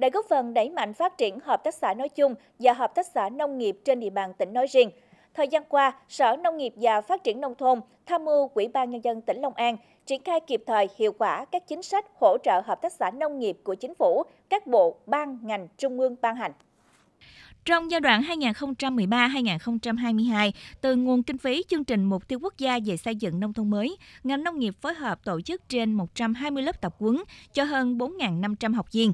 đã góp phần đẩy mạnh phát triển hợp tác xã nói chung và hợp tác xã nông nghiệp trên địa bàn tỉnh nói riêng. Thời gian qua, Sở Nông nghiệp và Phát triển Nông thôn tham mưu Ủy ban Nhân dân tỉnh Long An triển khai kịp thời hiệu quả các chính sách hỗ trợ hợp tác xã nông nghiệp của chính phủ, các bộ, ban, ngành, trung ương ban hành. Trong giai đoạn 2013-2022, từ nguồn kinh phí chương trình Mục tiêu Quốc gia về xây dựng nông thôn mới, ngành nông nghiệp phối hợp tổ chức trên 120 lớp tập huấn cho hơn 4.500 học viên.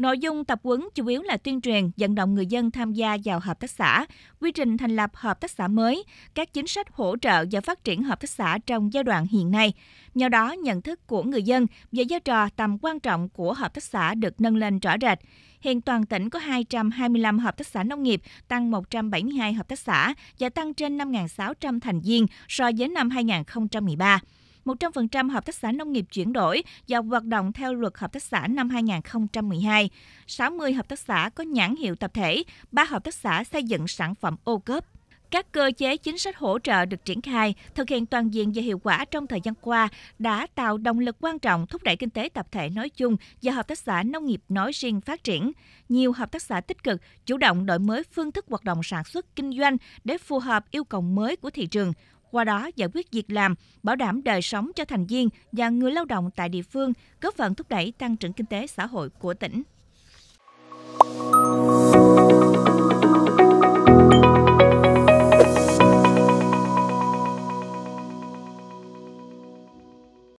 Nội dung tập huấn chủ yếu là tuyên truyền, vận động người dân tham gia vào hợp tác xã, quy trình thành lập hợp tác xã mới, các chính sách hỗ trợ và phát triển hợp tác xã trong giai đoạn hiện nay. Nhờ đó, nhận thức của người dân về vai trò tầm quan trọng của hợp tác xã được nâng lên rõ rệt. Hiện toàn tỉnh có 225 hợp tác xã nông nghiệp, tăng 172 hợp tác xã và tăng trên 5.600 thành viên so với năm 2013. 100% hợp tác xã nông nghiệp chuyển đổi và hoạt động theo luật hợp tác xã năm 2012, 60 hợp tác xã có nhãn hiệu tập thể, 3 hợp tác xã xây dựng sản phẩm ô cốp. Các cơ chế chính sách hỗ trợ được triển khai, thực hiện toàn diện và hiệu quả trong thời gian qua đã tạo động lực quan trọng thúc đẩy kinh tế tập thể nói chung và hợp tác xã nông nghiệp nói riêng phát triển. Nhiều hợp tác xã tích cực chủ động đổi mới phương thức hoạt động sản xuất kinh doanh để phù hợp yêu cầu mới của thị trường, qua đó giải quyết việc làm, bảo đảm đời sống cho thành viên và người lao động tại địa phương, góp phần thúc đẩy tăng trưởng kinh tế xã hội của tỉnh.